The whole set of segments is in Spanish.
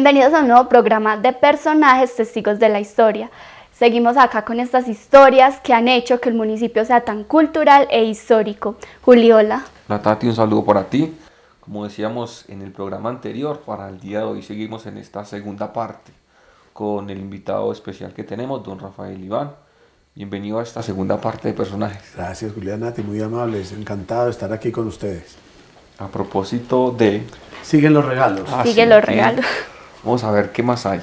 Bienvenidos a un nuevo programa de personajes testigos de la historia. Seguimos acá con estas historias que han hecho que el municipio sea tan cultural e histórico. Juliola. La Tati, un saludo para ti. Como decíamos en el programa anterior, para el día de hoy seguimos en esta segunda parte con el invitado especial que tenemos, don Rafael Iván. Bienvenido a esta segunda parte de personajes. Gracias, Juliana, muy amables. Encantado de estar aquí con ustedes. A propósito de... Siguen los regalos. Siguen ah, los regalos. Vamos a ver qué más hay.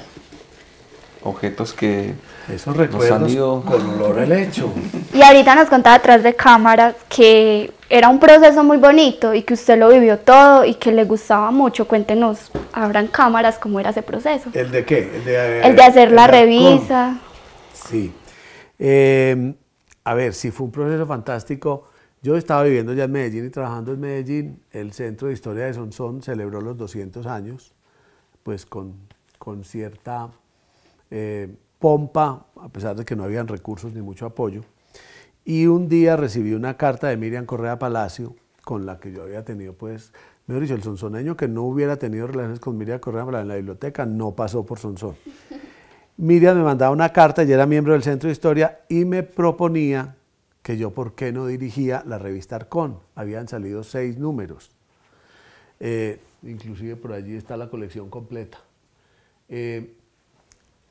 Objetos que Esos recuerdos con olor al hecho. Y ahorita nos contaba atrás de cámaras que era un proceso muy bonito y que usted lo vivió todo y que le gustaba mucho. Cuéntenos, abran cámaras, cómo era ese proceso. ¿El de qué? El de, hacer la revisa. Sí. Em, a ver, si fue un proceso fantástico. Yo estaba viviendo ya en Medellín y trabajando en Medellín. El Centro de Historia de Sonsón celebró los 200 años pues con, cierta eh, pompa, a pesar de que no habían recursos ni mucho apoyo. Y un día recibí una carta de Miriam Correa Palacio, con la que yo había tenido, pues, mejor dicho, el sonsoneño que no hubiera tenido relaciones con Miriam Correa en la biblioteca no pasó por Sonsón. Miriam me mandaba una carta, ella era miembro del Centro de Historia, y me proponía que yo, ¿por qué no dirigía la revista Arcon? Habían salido seis números. Eh, inclusive por allí está la colección completa. Eh,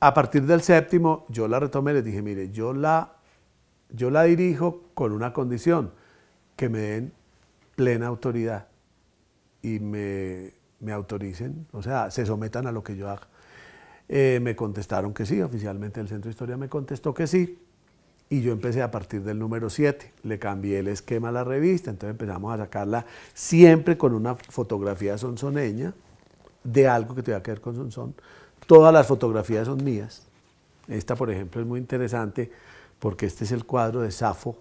a partir del séptimo, yo la retomé y les dije, mire, yo la, yo la dirijo con una condición, que me den plena autoridad y me, autoricen, o sea, se sometan a lo que yo haga. Eh, me contestaron que sí, oficialmente el Centro de Historia me contestó que sí, y yo empecé a partir del número 7. Le cambié el esquema a la revista, entonces empezamos a sacarla siempre con una fotografía sonsoneña de algo que tenga que ver con Sonson, Todas las fotografías son mías. Esta, por ejemplo, es muy interesante porque este es el cuadro de Safo,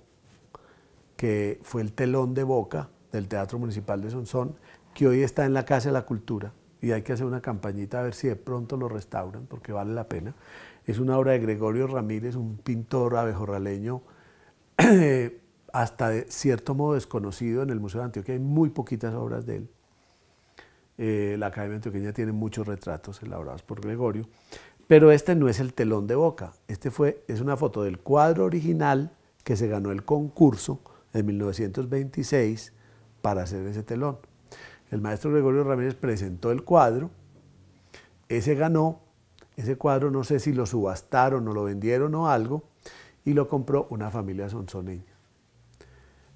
que fue el telón de boca del Teatro Municipal de Sonson, que hoy está en la Casa de la Cultura. Y hay que hacer una campañita a ver si de pronto lo restauran, porque vale la pena. Es una obra de Gregorio Ramírez, un pintor abejorraleño, hasta de cierto modo desconocido en el Museo de Antioquia. Hay muy poquitas obras de él. Eh, la Academia Antioqueña tiene muchos retratos elaborados por Gregorio. Pero este no es el telón de boca. Este fue, es una foto del cuadro original que se ganó el concurso en 1926 para hacer ese telón. El maestro Gregorio Ramírez presentó el cuadro, ese ganó ese cuadro no sé si lo subastaron o lo vendieron o algo, y lo compró una familia sonsoneña.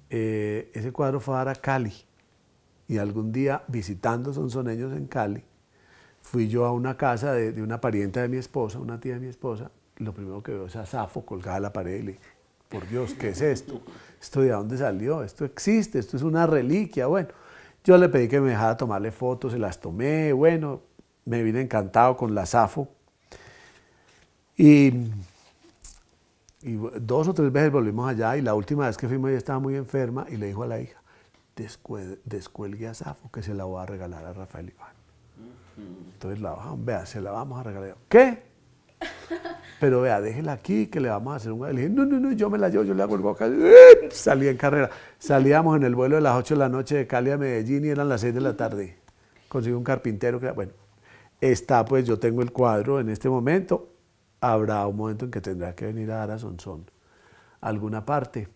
Eh, ese cuadro fue a Cali, y algún día visitando sonsoneños en Cali, fui yo a una casa de, una parienta de mi esposa, una tía de mi esposa, lo primero que veo es a Safo colgada en la pared y le dije, por Dios, ¿qué es esto? ¿Esto de dónde salió? ¿Esto existe? ¿Esto es una reliquia? Bueno, yo le pedí que me dejara tomarle fotos, se las tomé, bueno, me vine encantado con la Safo, y, dos o tres veces volvimos allá y la última vez que fuimos ella estaba muy enferma y le dijo a la hija, descuelgue a Safo que se la voy a regalar a Rafael Iván. Entonces la bajamos, vea, se la vamos a regalar. ¿Qué? Pero vea, déjela aquí que le vamos a hacer un... Le dije, no, no, no, yo me la llevo, yo le hago el boca. Salí en carrera. Salíamos en el vuelo de las 8 de la noche de Cali a Medellín y eran las 6 de la tarde. Conseguí un carpintero que, bueno, está pues, yo tengo el cuadro en este momento habrá un momento en que tendrá que venir a dar a Sonson alguna parte.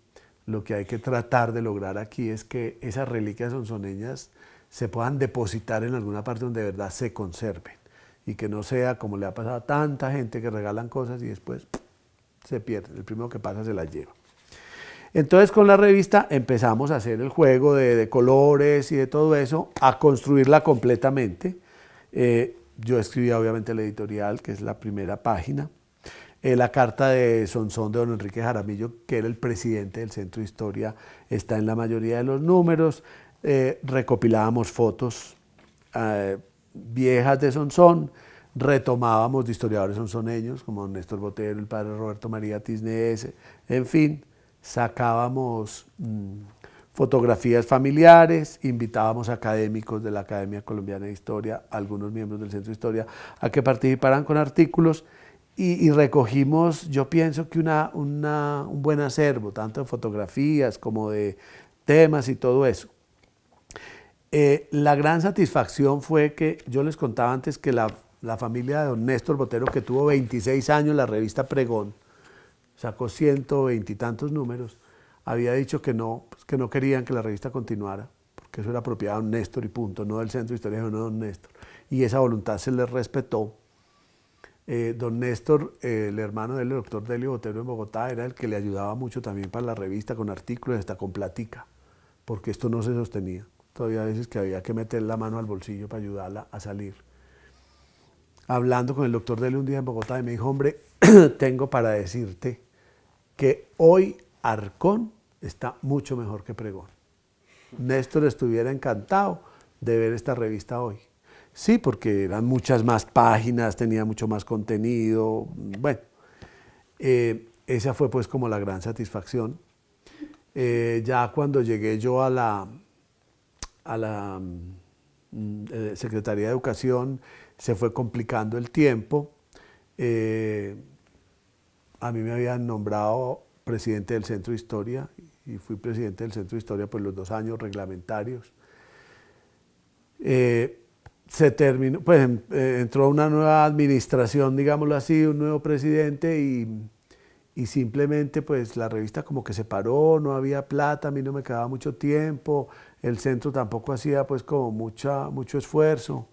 Lo que hay que tratar de lograr aquí es que esas reliquias sonsoneñas se puedan depositar en alguna parte donde de verdad se conserven y que no sea como le ha pasado a tanta gente que regalan cosas y después se pierden, El primero que pasa se las lleva. Entonces con la revista empezamos a hacer el juego de, colores y de todo eso, a construirla completamente. Eh, yo escribía obviamente la editorial, que es la primera página. Eh, la carta de Sonsón de don Enrique Jaramillo, que era el presidente del Centro de Historia, está en la mayoría de los números. Eh, recopilábamos fotos eh, viejas de Sonsón, retomábamos de historiadores sonsoneños como Néstor Botero, el padre Roberto María Tisnes, en fin, sacábamos mm, fotografías familiares, invitábamos académicos de la Academia Colombiana de Historia, algunos miembros del Centro de Historia, a que participaran con artículos y, recogimos, yo pienso que una, un buen acervo, tanto de fotografías como de temas y todo eso. Eh, la gran satisfacción fue que yo les contaba antes que la, familia de don Néstor Botero, que tuvo 26 años, la revista Pregón, sacó 120 y tantos números, había dicho que no, pues, que no querían que la revista continuara, porque eso era propiedad de don Néstor y punto, no del Centro histórico de don Néstor. Y esa voluntad se les respetó eh, don Néstor, eh, el hermano del doctor Delio Botero en Bogotá, era el que le ayudaba mucho también para la revista, con artículos, hasta con platica, porque esto no se sostenía. Todavía a veces que había que meter la mano al bolsillo para ayudarla a salir. Hablando con el doctor Delio un día en Bogotá, y me dijo, hombre, tengo para decirte que hoy Arcón está mucho mejor que Pregón. Néstor estuviera encantado de ver esta revista hoy. Sí, porque eran muchas más páginas, tenía mucho más contenido. Bueno, eh, esa fue pues como la gran satisfacción. Eh, ya cuando llegué yo a la, a la mm, eh, Secretaría de Educación, se fue complicando el tiempo. a mí me habían nombrado presidente del Centro de Historia y fui presidente del Centro de Historia por pues, los dos años reglamentarios se terminó, pues eh, entró una nueva administración, digámoslo así, un nuevo presidente y, simplemente pues la revista como que se paró, no había plata, a mí no me quedaba mucho tiempo, el centro tampoco hacía pues como mucha, mucho esfuerzo,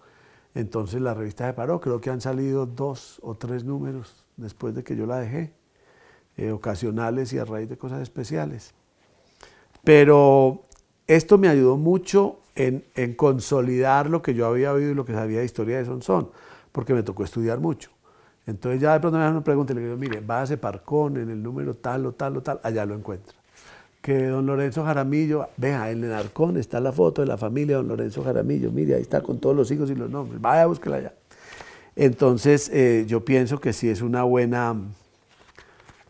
entonces la revista se paró, creo que han salido dos o tres números después de que yo la dejé, eh, ocasionales y a raíz de cosas especiales. Pero esto me ayudó mucho en, consolidar lo que yo había oído y lo que sabía de historia de Sonsón, porque me tocó estudiar mucho. Entonces ya de pronto me hacen una pregunta y le digo, mire, ese Parcón en el número tal o tal o tal, allá lo encuentro Que don Lorenzo Jaramillo, vea, en el arcón está la foto de la familia de don Lorenzo Jaramillo, mire, ahí está con todos los hijos y los nombres, vaya, a buscarla allá. Entonces eh, yo pienso que sí es una buena,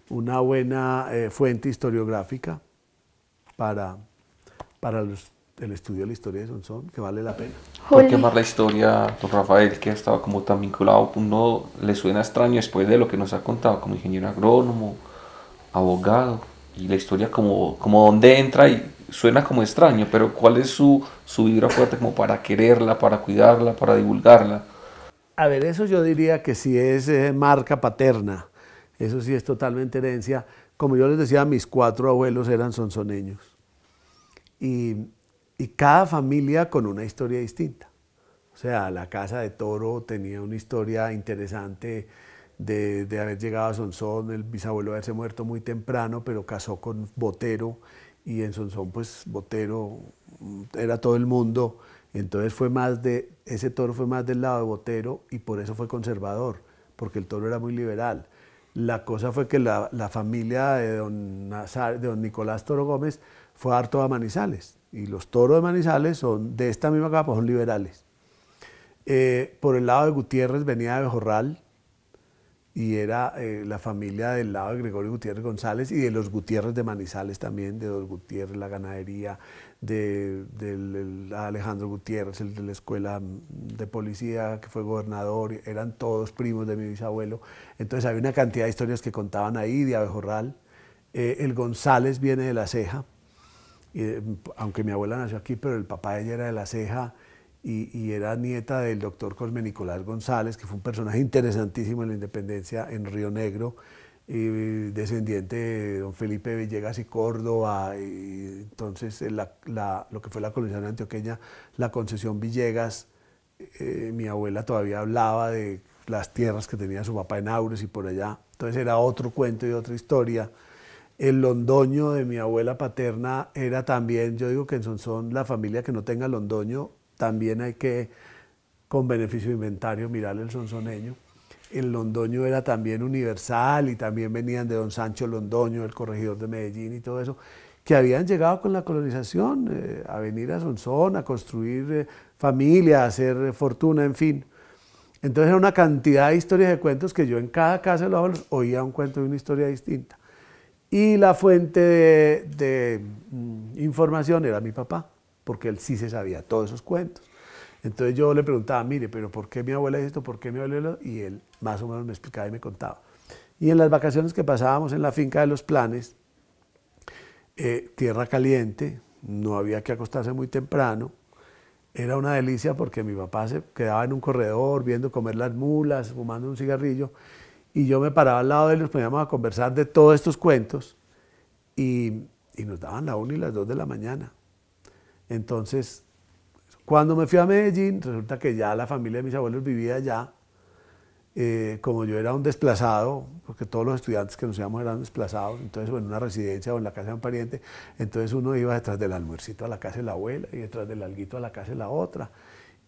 una buena eh, fuente historiográfica para, para los el estudio de la historia de Sonsón, que vale la pena. ¿Por qué más la historia, don Rafael, que estaba como tan vinculado, no le suena extraño después de lo que nos ha contado como ingeniero agrónomo, abogado, y la historia como, como dónde entra y suena como extraño, pero ¿cuál es su, su vibra fuerte como para quererla, para cuidarla, para divulgarla? A ver, eso yo diría que sí es eh, marca paterna, eso sí es totalmente herencia. Como yo les decía, mis cuatro abuelos eran sonsoneños. Y y cada familia con una historia distinta. O sea, la Casa de Toro tenía una historia interesante de, haber llegado a Sonsón, el bisabuelo haberse muerto muy temprano, pero casó con Botero y en Sonsón pues Botero mm, era todo el mundo, entonces fue más de, ese toro fue más del lado de Botero y por eso fue conservador, porque el toro era muy liberal. La cosa fue que la, familia de don, Nicolás Toro Gómez fue harto a Manizales, y los toros de Manizales son de esta misma capa, son liberales. Eh, por el lado de Gutiérrez venía de Bejorral y era eh, la familia del lado de Gregorio Gutiérrez González y de los Gutiérrez de Manizales también, de los Gutiérrez, la ganadería, de, del, Alejandro Gutiérrez, el de la escuela de policía que fue gobernador, eran todos primos de mi bisabuelo. Entonces había una cantidad de historias que contaban ahí, de Abejorral. Eh, el González viene de la ceja, eh, aunque mi abuela nació aquí, pero el papá de ella era de la ceja y, era nieta del doctor Cosme Nicolás González, que fue un personaje interesantísimo en la independencia en Río Negro, descendiente de don Felipe Villegas y Córdoba, entonces eh, lo que fue la colonización antioqueña, la concesión Villegas, eh, mi abuela todavía hablaba de las tierras que tenía su papá en Aures y por allá, entonces era otro cuento y otra historia. El londoño de mi abuela paterna era también, yo digo que en Sonsón la familia que no tenga londoño, también hay que, con beneficio inventario, mirar el sonsoneño. El londoño era también universal y también venían de don Sancho Londoño, el corregidor de Medellín y todo eso, que habían llegado con la colonización eh, a venir a Sonsón, a construir eh, familia, a hacer eh, fortuna, en fin. Entonces era una cantidad de historias de cuentos que yo en cada casa de los oía un cuento de una historia distinta. Y la fuente de, mm, información era mi papá, porque él sí se sabía todos esos cuentos. Entonces yo le preguntaba, mire, pero ¿por qué mi abuela hizo esto? ¿Por qué mi abuelo Y él más o menos me explicaba y me contaba. Y en las vacaciones que pasábamos en la finca de los planes, eh, tierra caliente, no había que acostarse muy temprano, era una delicia porque mi papá se quedaba en un corredor viendo comer las mulas, fumando un cigarrillo, y yo me paraba al lado de él y nos poníamos a conversar de todos estos cuentos y, y nos daban la una y las 2 de la mañana. Entonces, cuando me fui a Medellín, resulta que ya la familia de mis abuelos vivía allá. Eh, como yo era un desplazado, porque todos los estudiantes que nos íbamos eran desplazados, entonces o en una residencia o en la casa de un pariente, entonces uno iba detrás del almuercito a la casa de la abuela y detrás del alguito a la casa de la otra.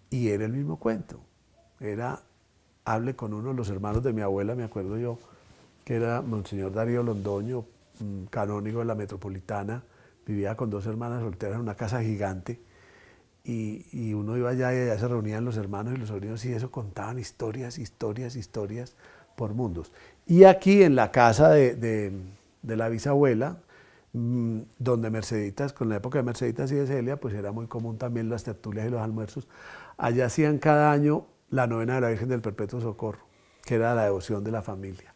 Y era el mismo cuento. Era hable con uno de los hermanos de mi abuela, me acuerdo yo, que era Monseñor Darío Londoño, canónigo de la metropolitana, vivía con dos hermanas solteras en una casa gigante. Y, y, uno iba allá y allá se reunían los hermanos y los sobrinos y eso contaban historias, historias, historias por mundos. Y aquí en la casa de, de, de la bisabuela, mm, donde Merceditas, con la época de Merceditas y de Celia, pues era muy común también las tertulias y los almuerzos, allá hacían cada año la novena de la Virgen del Perpetuo Socorro, que era la devoción de la familia.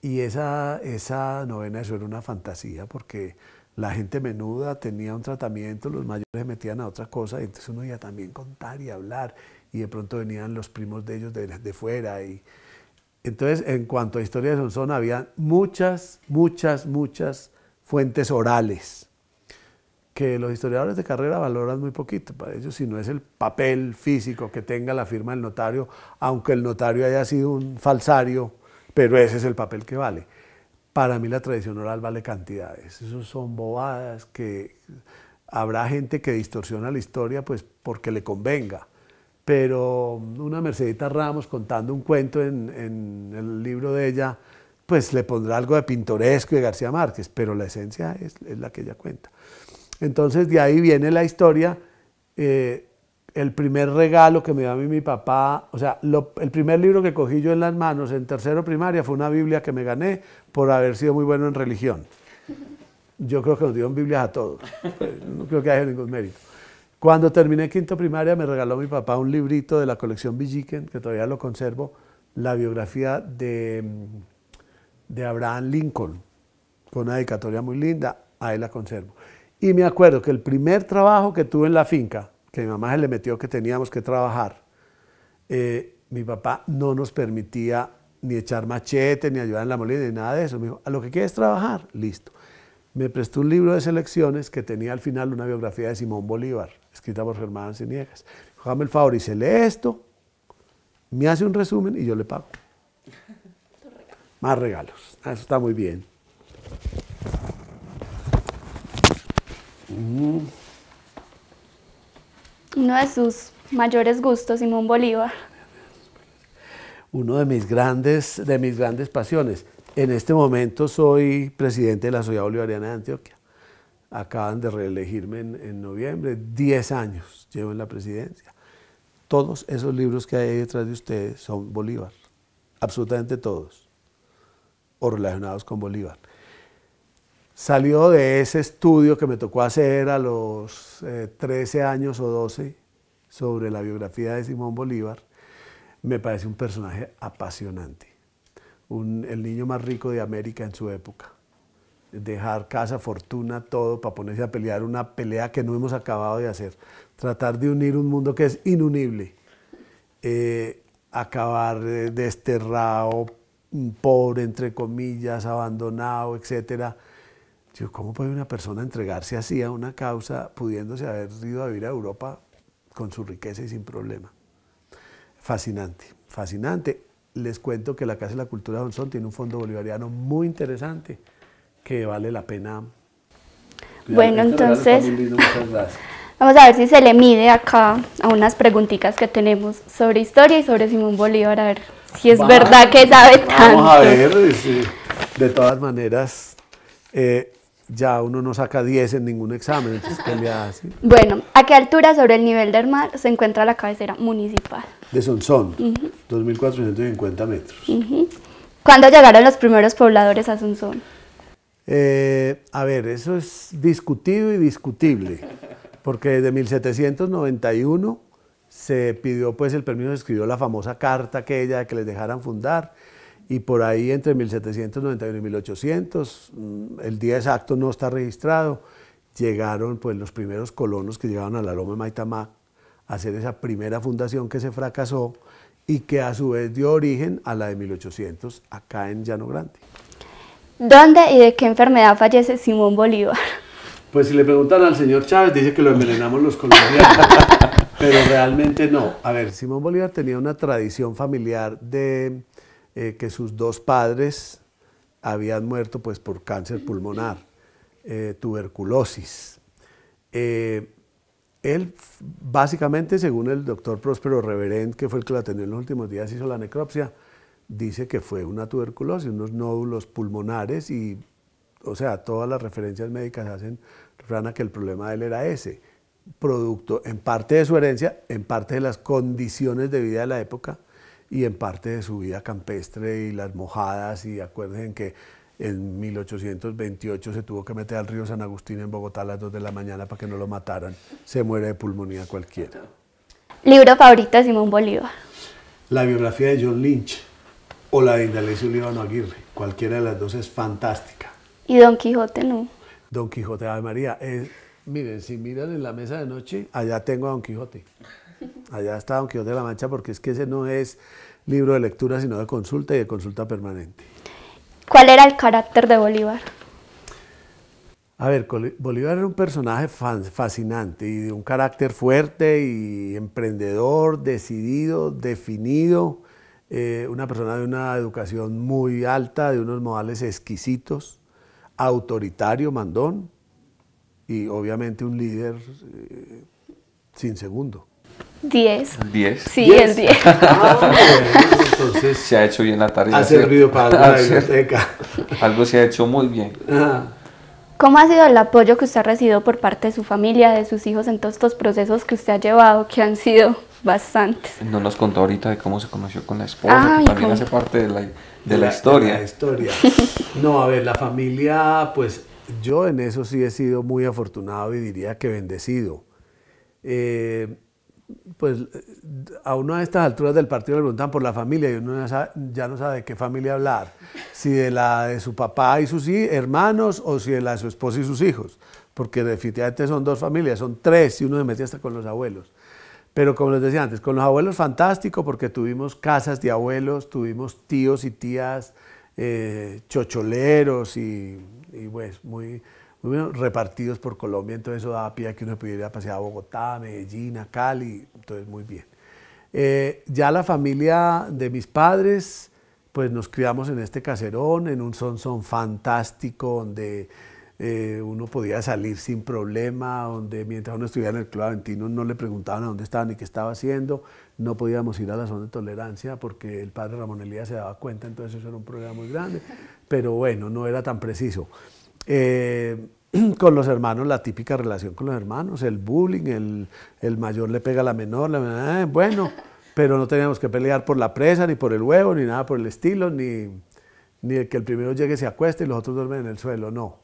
Y esa, esa novena, eso era una fantasía, porque la gente menuda tenía un tratamiento, los mayores se metían a otra cosa, y entonces uno iba también a contar y hablar, y de pronto venían los primos de ellos de, fuera. Y... Entonces, en cuanto a historia de Sonsón, había muchas, muchas, muchas fuentes orales que los historiadores de carrera valoran muy poquito para ellos, si no es el papel físico que tenga la firma del notario, aunque el notario haya sido un falsario, pero ese es el papel que vale. Para mí la tradición oral vale cantidades, eso son bobadas que habrá gente que distorsiona la historia pues porque le convenga, pero una Mercedita Ramos contando un cuento en, el libro de ella, pues le pondrá algo de pintoresco de García Márquez, pero la esencia es la que ella cuenta. Entonces de ahí viene la historia, eh, el primer regalo que me dio a mí mi papá, o sea, el primer libro que cogí yo en las manos en tercero primaria fue una Biblia que me gané por haber sido muy bueno en religión. Yo creo que nos dieron Biblias a todos, pues, no creo que haya ningún mérito. Cuando terminé quinto primaria me regaló mi papá un librito de la colección Villiquen, que todavía lo conservo, la biografía de, de Abraham Lincoln, con una dedicatoria muy linda, ahí la conservo. Y me acuerdo que el primer trabajo que tuve en la finca, que mi mamá se le metió que teníamos que trabajar, eh, mi papá no nos permitía ni echar machete, ni ayudar en la molina, ni nada de eso. Me dijo, a lo que quieres trabajar, listo. Me prestó un libro de selecciones que tenía al final una biografía de Simón Bolívar, escrita por Germán Ciniegas. Dame el favor y se lee esto, me hace un resumen y yo le pago. Más regalos. Ah, eso está muy bien. Uno de sus mayores gustos, Simón Bolívar. Uno de mis grandes, de mis grandes pasiones. En este momento soy presidente de la Sociedad Bolivariana de Antioquia. Acaban de reelegirme en, en noviembre. Diez años llevo en la presidencia. Todos esos libros que hay detrás de ustedes son Bolívar. Absolutamente todos. O relacionados con Bolívar salió de ese estudio que me tocó hacer a los 13 eh, años o 12 sobre la biografía de Simón Bolívar, me parece un personaje apasionante. el niño más rico de América en su época. Dejar casa, fortuna, todo para ponerse a pelear una pelea que no hemos acabado de hacer. Tratar de unir un mundo que es inunible. Eh, acabar eh, desterrado, mm, pobre, entre comillas, abandonado, etcétera ¿cómo puede una persona entregarse así a una causa pudiéndose haber ido a vivir a Europa con su riqueza y sin problema? Fascinante, fascinante. Les cuento que la Casa de la Cultura de tiene un fondo bolivariano muy interesante que vale la pena. Bueno, entonces vamos a ver si se le mide acá a unas preguntitas que tenemos sobre historia y sobre Simón Bolívar, a ver si es verdad que sabe tanto. Vamos a ver, de todas maneras, eh, ya uno no saca 10 en ningún examen, entonces ¿qué le Bueno, ¿a qué altura sobre el nivel del mar se encuentra la cabecera municipal? De Sonsón, 2.450 metros. ¿Cuándo llegaron los primeros pobladores a Sonsón? Eh, a ver, eso es discutido y discutible, porque desde 1791 se pidió pues el permiso, se escribió la famosa carta aquella que les dejaran fundar, y por ahí entre 1791 y 1800, mm, el día exacto no está registrado, llegaron pues los primeros colonos que llegaron a la Loma de Maitamá a hacer esa primera fundación que se fracasó y que a su vez dio origen a la de 1800 acá en Llano Grande. ¿Dónde y de qué enfermedad fallece Simón Bolívar? Pues si le preguntan al señor Chávez, dice que lo envenenamos los colombianos, pero realmente no. A ver, Simón Bolívar tenía una tradición familiar de eh, que sus dos padres habían muerto pues, por cáncer pulmonar, eh, tuberculosis. Eh, él, básicamente, según el doctor Próspero Reverend, que fue el que lo atendió en los últimos días, hizo la necropsia, dice que fue una tuberculosis, unos nódulos pulmonares y, o sea, todas las referencias médicas hacen, Rana, que el problema de él era ese, producto en parte de su herencia, en parte de las condiciones de vida de la época, y en parte de su vida campestre y las mojadas y acuérdense que en 1828 se tuvo que meter al río San Agustín en Bogotá a las 2 de la mañana para que no lo mataran. Se muere de pulmonía cualquiera. Libro favorito de Simón Bolívar. La biografía de John Lynch o la de Indalecio Líbano Aguirre. Cualquiera de las dos es fantástica. Y Don Quijote no. Don Quijote, Ave María. Es, miren, si miran en la mesa de noche, allá tengo a Don Quijote. Allá está Don Quijote de la Mancha, porque es que ese no es libro de lectura, sino de consulta y de consulta permanente. ¿Cuál era el carácter de Bolívar? A ver, Bolívar era un personaje fascinante y de un carácter fuerte y emprendedor, decidido, definido, eh, una persona de una educación muy alta, de unos modales exquisitos, autoritario, mandón y obviamente un líder eh, sin segundo. 10. ¿10? Sí, el 10. Ah, entonces se ha hecho bien la tarea. Ha servido para la biblioteca. Algo se ha hecho muy bien. ¿Cómo ha sido el apoyo que usted ha recibido por parte de su familia, de sus hijos en todos estos procesos que usted ha llevado, que han sido bastantes? No nos contó ahorita de cómo se conoció con la esposa, ah, que también hace parte de la, historia. la historia. No, a ver, la familia, pues yo en eso sí he sido muy afortunado y diría que bendecido. Eh, pues eh, a uno de estas alturas del partido le preguntan por la familia y uno ya, no sabe de qué familia hablar, si de la de su papá y sus hermanos o si de la de su esposa y sus hijos, porque definitivamente son dos familias, son tres y uno se metía hasta con los abuelos. Pero como les decía antes, con los abuelos fantástico porque tuvimos casas de abuelos, tuvimos tíos y tías eh, chocholeros y, y pues muy repartidos por Colombia, entonces eso daba pie a que uno pudiera pasear a Bogotá, Medellín, a Cali, entonces muy bien. Eh, ya la familia de mis padres, pues nos criamos en este caserón, en un son son fantástico donde eh, uno podía salir sin problema, donde mientras uno estuviera en el Club Aventino no le preguntaban a dónde estaba ni qué estaba haciendo, no podíamos ir a la zona de tolerancia porque el padre Ramón Elías se daba cuenta, entonces eso era un problema muy grande, pero bueno, no era tan preciso. Eh, con los hermanos, la típica relación con los hermanos, el bullying, el, el mayor le pega a la menor, la ah, bueno, pero no teníamos que pelear por la presa, ni por el huevo, ni nada por el estilo, ni, ni que el primero llegue se acueste y los otros duermen en el suelo, no.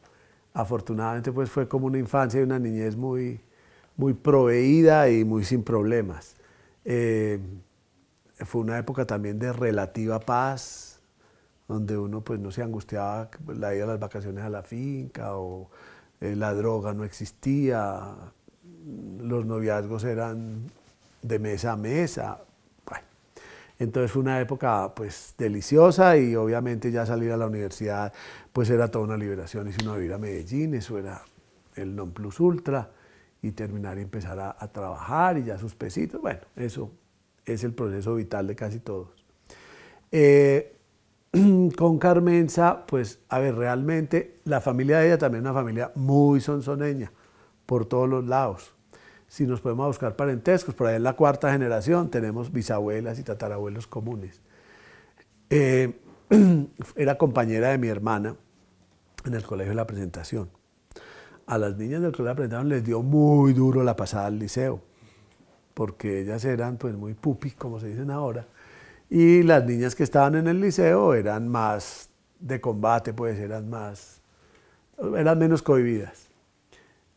Afortunadamente pues fue como una infancia y una niñez muy, muy proveída y muy sin problemas. Eh, fue una época también de relativa paz, donde uno pues no se angustiaba pues, la ida a las vacaciones a la finca o eh, la droga no existía, los noviazgos eran de mesa a mesa. entonces fue una época pues deliciosa y obviamente ya salir a la universidad pues era toda una liberación, Y si uno vivía a Medellín, eso era el non plus ultra y terminar y empezar a, trabajar y ya sus pesitos, bueno, eso es el proceso vital de casi todos. Eh, con Carmenza, pues, a ver, realmente la familia de ella también es una familia muy sonsoneña, por todos los lados. Si nos podemos buscar parentescos, por ahí en la cuarta generación tenemos bisabuelas y tatarabuelos comunes. Eh, era compañera de mi hermana en el colegio de la presentación. A las niñas del colegio de la presentación les dio muy duro la pasada al liceo, porque ellas eran pues muy pupi, como se dicen ahora, y las niñas que estaban en el liceo eran más de combate, pues eran más, eran menos cohibidas,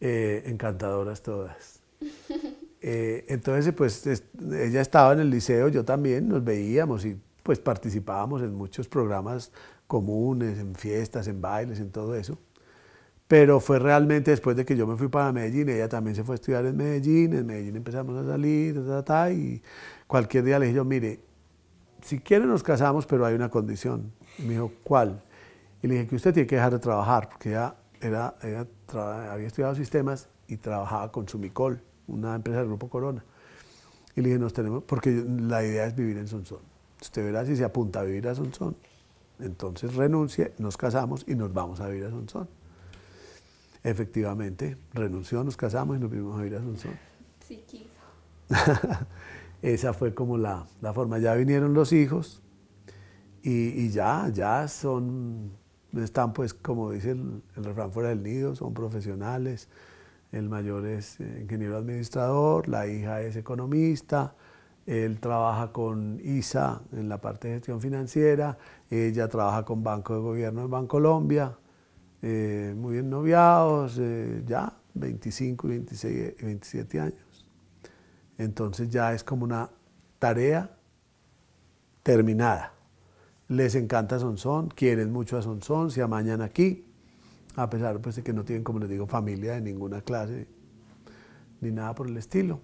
eh, encantadoras todas. Eh, entonces, pues ella estaba en el liceo, yo también, nos veíamos y pues participábamos en muchos programas comunes, en fiestas, en bailes, en todo eso. Pero fue realmente después de que yo me fui para Medellín, ella también se fue a estudiar en Medellín, en Medellín empezamos a salir, y cualquier día le dije yo, mire, si quiere nos casamos, pero hay una condición. me dijo, ¿cuál? Y le dije que usted tiene que dejar de trabajar, porque ya era, ella había estudiado sistemas y trabajaba con Sumicol, una empresa del Grupo Corona. Y le dije, nos tenemos, porque la idea es vivir en Sonsón. Usted verá si se apunta a vivir a Sonsón. Entonces renuncie, nos casamos y nos vamos a vivir a Sonsón. Efectivamente, renunció, nos casamos y nos vimos a vivir a Sonsón. Sí, quiso. Esa fue como la, forma. Ya vinieron los hijos y, ya, ya son, están pues como dice el, refrán fuera del nido, son profesionales. El mayor es eh, ingeniero administrador, la hija es economista, él trabaja con ISA en la parte de gestión financiera, ella trabaja con Banco de Gobierno en Banco Colombia eh, muy bien noviados, eh, ya 25, 26, 27 años. Entonces ya es como una tarea terminada. Les encanta Sonson, quieren mucho a Sonson, se amañan aquí, a pesar pues, de que no tienen, como les digo, familia de ninguna clase ni nada por el estilo.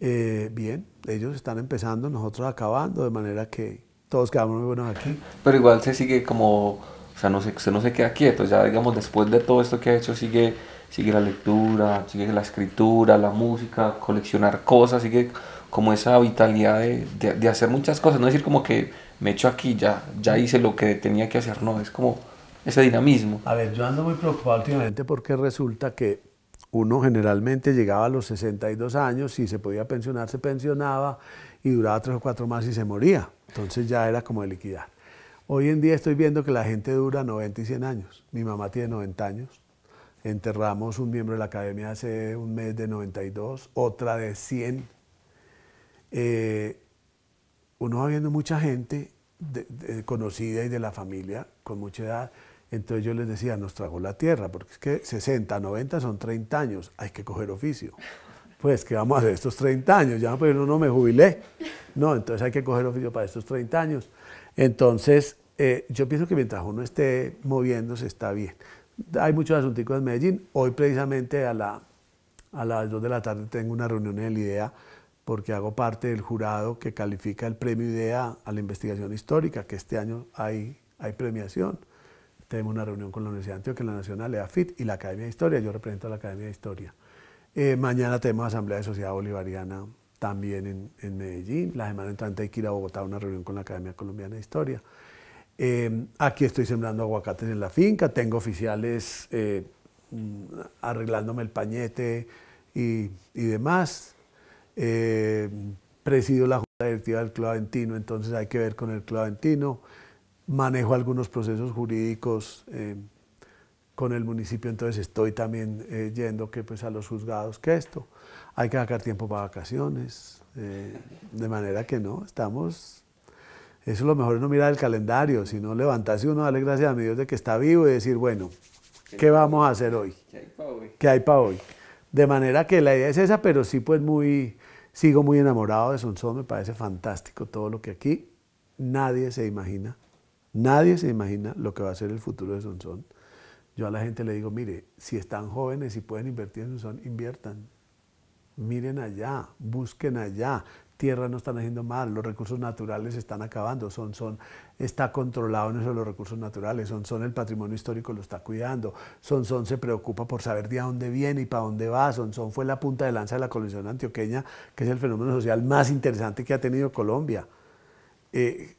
Eh, bien, ellos están empezando, nosotros acabando, de manera que todos quedamos muy buenos aquí. Pero igual se sigue como, o sea, no se, no se queda quieto, ya digamos, después de todo esto que ha hecho, sigue sigue la lectura, sigue la escritura, la música, coleccionar cosas, sigue como esa vitalidad de, de, hacer muchas cosas, no decir como que me echo aquí, ya, ya hice lo que tenía que hacer, no, es como ese dinamismo. A ver, yo ando muy preocupado últimamente porque resulta que uno generalmente llegaba a los 62 años, si se podía pensionar, se pensionaba y duraba tres o cuatro más y se moría. Entonces ya era como de liquidar. Hoy en día estoy viendo que la gente dura 90 y 100 años. Mi mamá tiene 90 años. Enterramos un miembro de la academia hace un mes de 92, otra de 100. Eh, uno va viendo mucha gente conocida y de la familia con mucha edad. Entonces yo les decía, nos trajo la tierra, porque es que 60, 90 son 30 años, hay que coger oficio. Pues, ¿qué vamos a hacer estos 30 años? Ya, pues no, no me jubilé. No, entonces hay que coger oficio para estos 30 años. Entonces, eh, yo pienso que mientras uno esté moviéndose está bien hay muchos asuntos en Medellín. Hoy precisamente a, a las 2 de la tarde tengo una reunión en el IDEA porque hago parte del jurado que califica el premio IDEA a la investigación histórica, que este año hay, premiación. Tenemos una reunión con la Universidad que Antioquia, la Nacional, EAFIT y la Academia de Historia. Yo represento a la Academia de Historia. Eh, mañana tenemos Asamblea de Sociedad Bolivariana también en, en Medellín. La semana entrante hay que ir a Bogotá a una reunión con la Academia Colombiana de Historia. Em, aquí estoy sembrando aguacates en la finca, tengo oficiales eh, mm, arreglándome el pañete y, demás. Em, presido la Junta Directiva del Claventino, entonces hay que ver con el Claventino. Manejo algunos procesos jurídicos em, con el municipio, entonces estoy también eh, yendo que, pues, a los juzgados que esto. Hay que sacar tiempo para vacaciones, eh, de manera que no, estamos eso lo mejor no mirar el calendario, sino levantarse uno, darle gracias a mi Dios de que está vivo y decir, bueno, ¿qué vamos a hacer hoy? ¿Qué hay para hoy? De manera que la idea es esa, pero sí pues muy, sigo muy enamorado de Sonsón, me parece fantástico todo lo que aquí nadie se imagina, nadie se imagina lo que va a ser el futuro de Sonsón. Yo a la gente le digo, mire, si están jóvenes y pueden invertir en Sonsón, inviertan. Miren allá, busquen allá, tierras no están haciendo mal, los recursos naturales están acabando, son, son, está controlado en eso los recursos naturales, son, son el patrimonio histórico lo está cuidando, son, son se preocupa por saber de dónde viene y para dónde va, son, son fue la punta de lanza de la colonización antioqueña, que es el fenómeno social más interesante que ha tenido Colombia. Eh,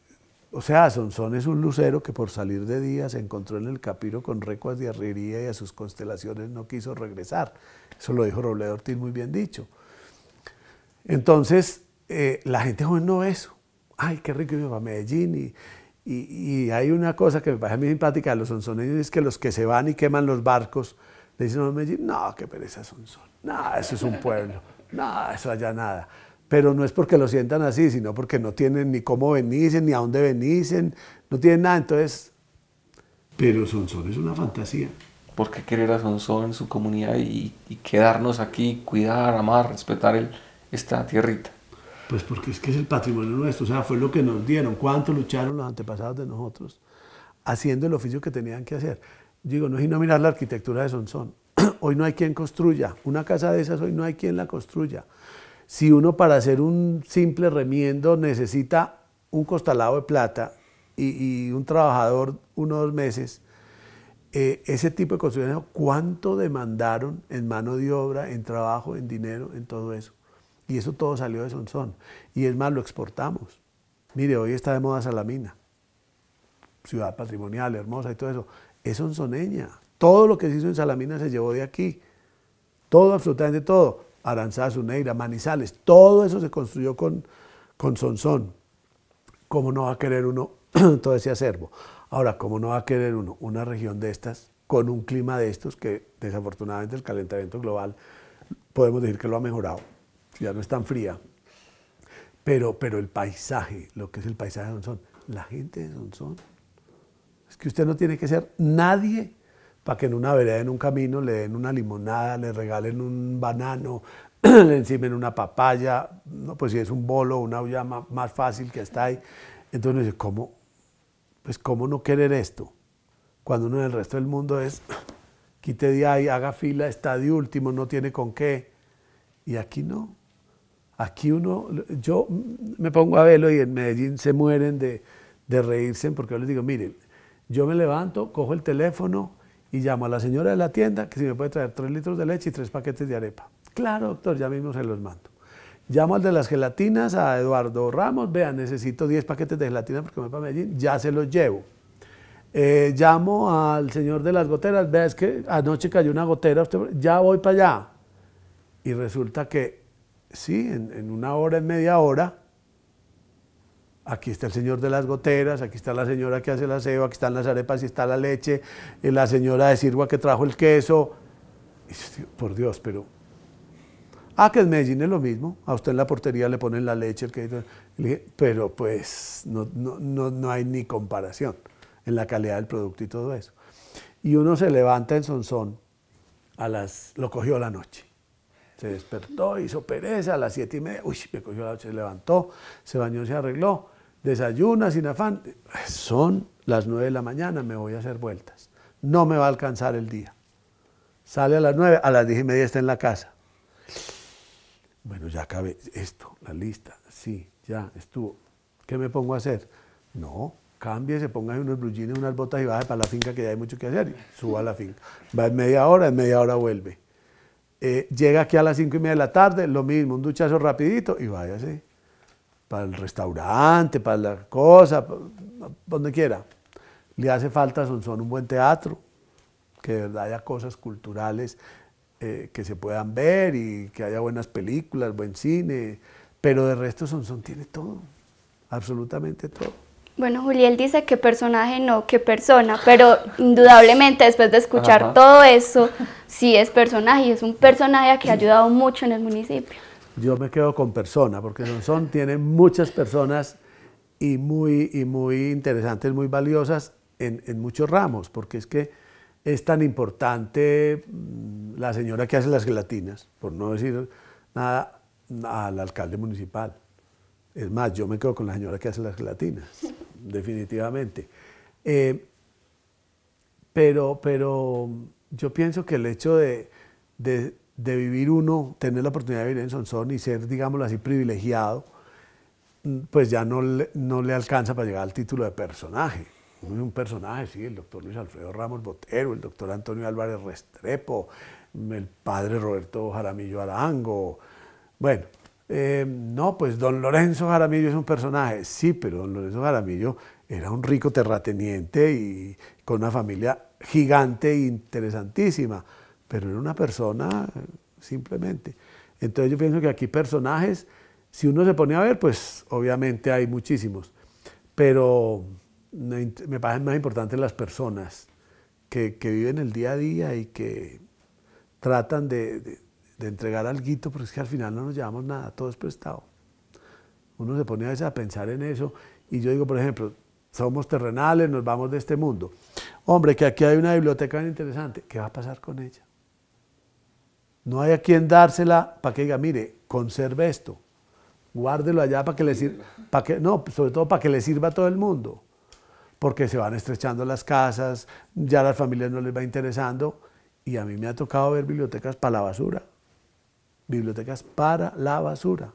o sea, Sonsón es un lucero que por salir de día se encontró en el Capiro con recuas de arrería y a sus constelaciones no quiso regresar. Eso lo dijo Robledo Ortiz muy bien dicho. Entonces, eh, la gente joven no ve eso. Ay, qué rico irme para Medellín. Y, y, hay una cosa que me parece mí simpática de los sonsoneños, es que los que se van y queman los barcos, le dicen a Medellín, no, qué pereza Sonsón, no, eso es un pueblo, no, eso allá nada. Pero no es porque lo sientan así, sino porque no tienen ni cómo venicen, ni a dónde venicen, no tienen nada, entonces... Pero Sonsón es una fantasía. ¿Por qué querer a en su comunidad, y, quedarnos aquí, cuidar, amar, respetar el, esta tierrita? Pues porque es que es el patrimonio nuestro, o sea, fue lo que nos dieron, cuánto lucharon los antepasados de nosotros haciendo el oficio que tenían que hacer. Digo, no es inominar la arquitectura de Sonsón. Hoy no hay quien construya, una casa de esas hoy no hay quien la construya. Si uno para hacer un simple remiendo necesita un costalado de plata y, un trabajador uno o dos meses, eh, ese tipo de construcción, ¿cuánto demandaron en mano de obra, en trabajo, en dinero, en todo eso? Y eso todo salió de Sonsón. Y es más, lo exportamos. Mire, hoy está de moda Salamina. Ciudad patrimonial, hermosa y todo eso. Es sonsoneña. Todo lo que se hizo en Salamina se llevó de aquí. Todo, absolutamente todo. Aranzazu, Neira, Manizales, todo eso se construyó con, con Sonsón. ¿Cómo no va a querer uno todo ese acervo? Ahora, ¿cómo no va a querer uno una región de estas con un clima de estos que desafortunadamente el calentamiento global podemos decir que lo ha mejorado? ya no es tan fría. Pero, pero el paisaje, lo que es el paisaje de Sonsón, la gente de Sonsón, es que usted no tiene que ser nadie para que en una vereda, en un camino, le den una limonada, le regalen un banano, le encimen una papaya, no, pues si es un bolo, una olla más fácil que está ahí. Entonces, ¿cómo, pues cómo no querer esto? Cuando uno en el resto del mundo es, quite de ahí, haga fila, está de último, no tiene con qué. Y aquí no. Aquí uno, yo me pongo a verlo y en Medellín se mueren de, reírse porque yo les digo, miren, yo me levanto, cojo el teléfono y llamo a la señora de la tienda que si me puede traer tres litros de leche y tres paquetes de arepa. Claro, doctor, ya mismo se los mando. Llamo al de las gelatinas, a Eduardo Ramos, vean, necesito 10 paquetes de gelatina porque me voy para Medellín, ya se los llevo. Eh, llamo al señor de las goteras, vea, es que anoche cayó una gotera, ya voy para allá. Y resulta que sí, en, una hora, en media hora, aquí está el señor de las goteras, aquí está la señora que hace el aseo, aquí están las arepas y está la leche, la señora de Sirgua que trajo el queso. Por Dios, pero... Ah, que en Medellín es lo mismo. A usted en la portería le ponen la leche, el queso. Pero pues no, no, hay ni comparación en la calidad del producto y todo eso. Y uno se levanta en sonsón a las... Lo cogió la noche. Se despertó, hizo pereza a las siete y media. Uy, me cogió la noche, se levantó, se bañó, se arregló. Desayuna sin afán. Son las nueve de la mañana, me voy a hacer vueltas. No me va a alcanzar el día. Sale a las nueve, a las diez y media está en la casa. Bueno, ya acabé esto, la lista. Sí, ya estuvo. ¿Qué me pongo a hacer? No, cambie, se ponga unos blue unas botas y baje para la finca que ya hay mucho que hacer. suba a la finca. Va en media hora, en media hora vuelve. Eh, llega aquí a las cinco y media de la tarde, lo mismo, un duchazo rapidito y váyase para el restaurante, para la cosa, donde quiera. Le hace falta son, son un buen teatro, que de verdad haya cosas culturales eh, que se puedan ver y que haya buenas películas, buen cine, pero de resto son, son tiene todo, absolutamente todo. Bueno, Juliel dice que personaje no, que persona, pero indudablemente después de escuchar todo eso, sí es personaje y es un personaje que ha ayudado mucho en el municipio. Yo me quedo con persona, porque son tiene muchas personas y muy, y muy interesantes, muy valiosas en, en muchos ramos, porque es que es tan importante mm, la señora que hace las gelatinas, por no decir nada al alcalde municipal. Es más, yo me quedo con la señora que hace las gelatinas definitivamente. Eh, pero, pero yo pienso que el hecho de, vivir uno, tener la oportunidad de vivir en Sonsón y ser, digámoslo así, privilegiado, mm, pues ya no le, no le alcanza para llegar al título de personaje. Un personaje, sí, el doctor Luis Alfredo Ramos Botero, el doctor Antonio Álvarez Restrepo, el padre Roberto Jaramillo Arango, bueno, eh, no, pues don Lorenzo Jaramillo es un personaje. Sí, pero don Lorenzo Jaramillo era un rico terrateniente y con una familia gigante e interesantísima, pero era una persona simplemente. Entonces yo pienso que aquí personajes, si uno se pone a ver, pues obviamente hay muchísimos, pero me parecen más importantes las personas que, viven el día a día y que tratan de de entregar algo, porque es que al final no nos llevamos nada, todo es prestado. Uno se pone a veces a pensar en eso y yo digo, por ejemplo, somos terrenales, nos vamos de este mundo. Hombre, que aquí hay una biblioteca interesante, ¿qué va a pasar con ella? No hay a quien dársela para que diga, mire, conserve esto, guárdelo allá para que le sirva, para que, no, sobre todo para que le sirva a todo el mundo, porque se van estrechando las casas, ya a las familias no les va interesando, y a mí me ha tocado ver bibliotecas para la basura bibliotecas para la basura.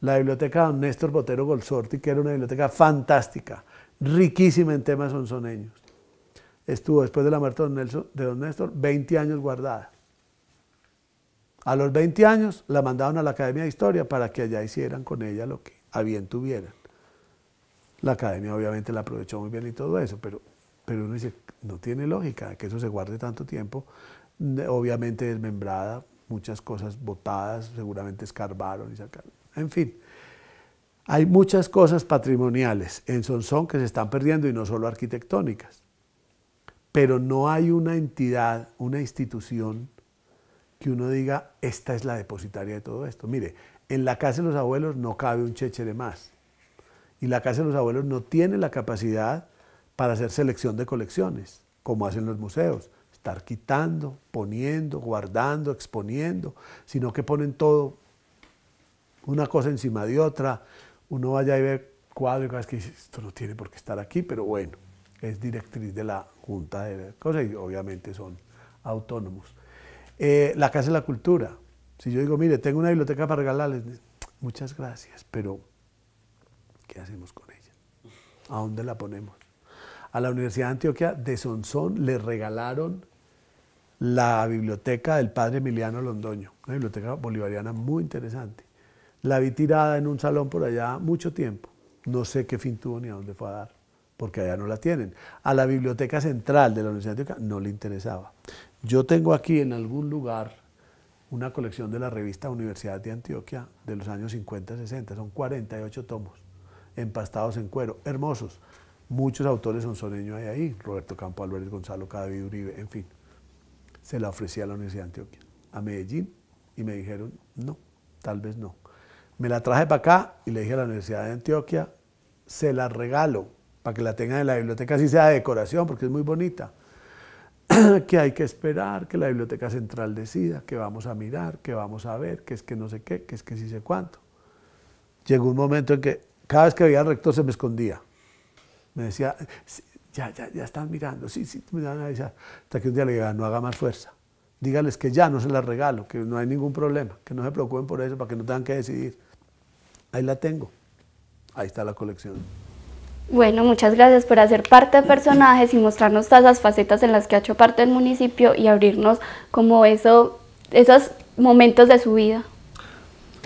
La biblioteca don Néstor Botero Golsorti, que era una biblioteca fantástica, riquísima en temas sonsoneños. Estuvo después de la muerte de don, de Néstor 20 años guardada. A los 20 años la mandaron a la Academia de Historia para que allá hicieran con ella lo que a bien tuvieran. La academia obviamente la aprovechó muy bien y todo eso, pero, pero uno dice, no tiene lógica que eso se guarde tanto tiempo, obviamente desmembrada, muchas cosas botadas, seguramente escarbaron y sacaron. En fin, hay muchas cosas patrimoniales en Sonsón que se están perdiendo y no solo arquitectónicas. Pero no hay una entidad, una institución que uno diga, esta es la depositaria de todo esto. Mire, en la casa de los abuelos no cabe un cheche de más. Y la casa de los abuelos no tiene la capacidad para hacer selección de colecciones, como hacen los museos estar quitando, poniendo, guardando, exponiendo, sino que ponen todo una cosa encima de otra. Uno vaya y ve cuadros y cosas que dice, esto no tiene por qué estar aquí, pero bueno, es directriz de la Junta de Cosas y obviamente son autónomos. Eh, la Casa de la Cultura. Si yo digo, mire, tengo una biblioteca para regalarles, muchas gracias, pero ¿qué hacemos con ella? ¿A dónde la ponemos? A la Universidad de Antioquia de Sonsón le regalaron la biblioteca del padre Emiliano Londoño, una biblioteca bolivariana muy interesante. La vi tirada en un salón por allá mucho tiempo. No sé qué fin tuvo ni a dónde fue a dar, porque allá no la tienen. A la biblioteca central de la Universidad de Antioquia no le interesaba. Yo tengo aquí en algún lugar una colección de la revista Universidad de Antioquia de los años 50 y 60. Son 48 tomos, empastados en cuero, hermosos. Muchos autores son soneños ahí, ahí, Roberto Campo Álvarez, Gonzalo Cadavid Uribe, en fin se la ofrecí a la Universidad de Antioquia, a Medellín, y me dijeron, no, tal vez no. Me la traje para acá y le dije a la Universidad de Antioquia, se la regalo para que la tengan en la biblioteca, así sea de decoración, porque es muy bonita. que hay que esperar, que la biblioteca central decida, que vamos a mirar, que vamos a ver, que es que no sé qué, que es que sí sé cuánto. Llegó un momento en que cada vez que había al rector se me escondía. Me decía, ya, ya, ya están mirando, sí, sí, me van a avisar. Hasta que un día le digan, no haga más fuerza. Dígales que ya no se las regalo, que no hay ningún problema, que no se preocupen por eso, para que no tengan que decidir. Ahí la tengo. Ahí está la colección. Bueno, muchas gracias por hacer parte de personajes y mostrarnos todas las facetas en las que ha hecho parte el municipio y abrirnos como eso, esos momentos de su vida.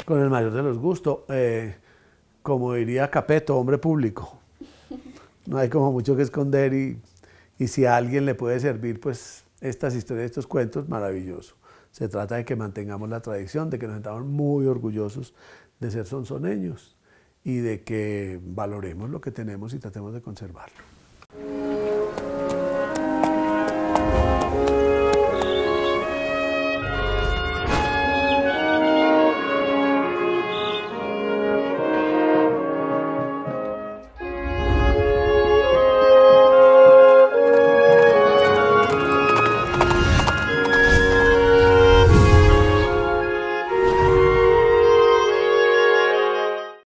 Con el mayor de los gustos, eh, como diría Capeto, hombre público no hay como mucho que esconder y, si a alguien le puede servir, pues estas historias, estos cuentos, maravilloso. Se trata de que mantengamos la tradición, de que nos sentamos muy orgullosos de ser sonsoneños y de que valoremos lo que tenemos y tratemos de conservarlo.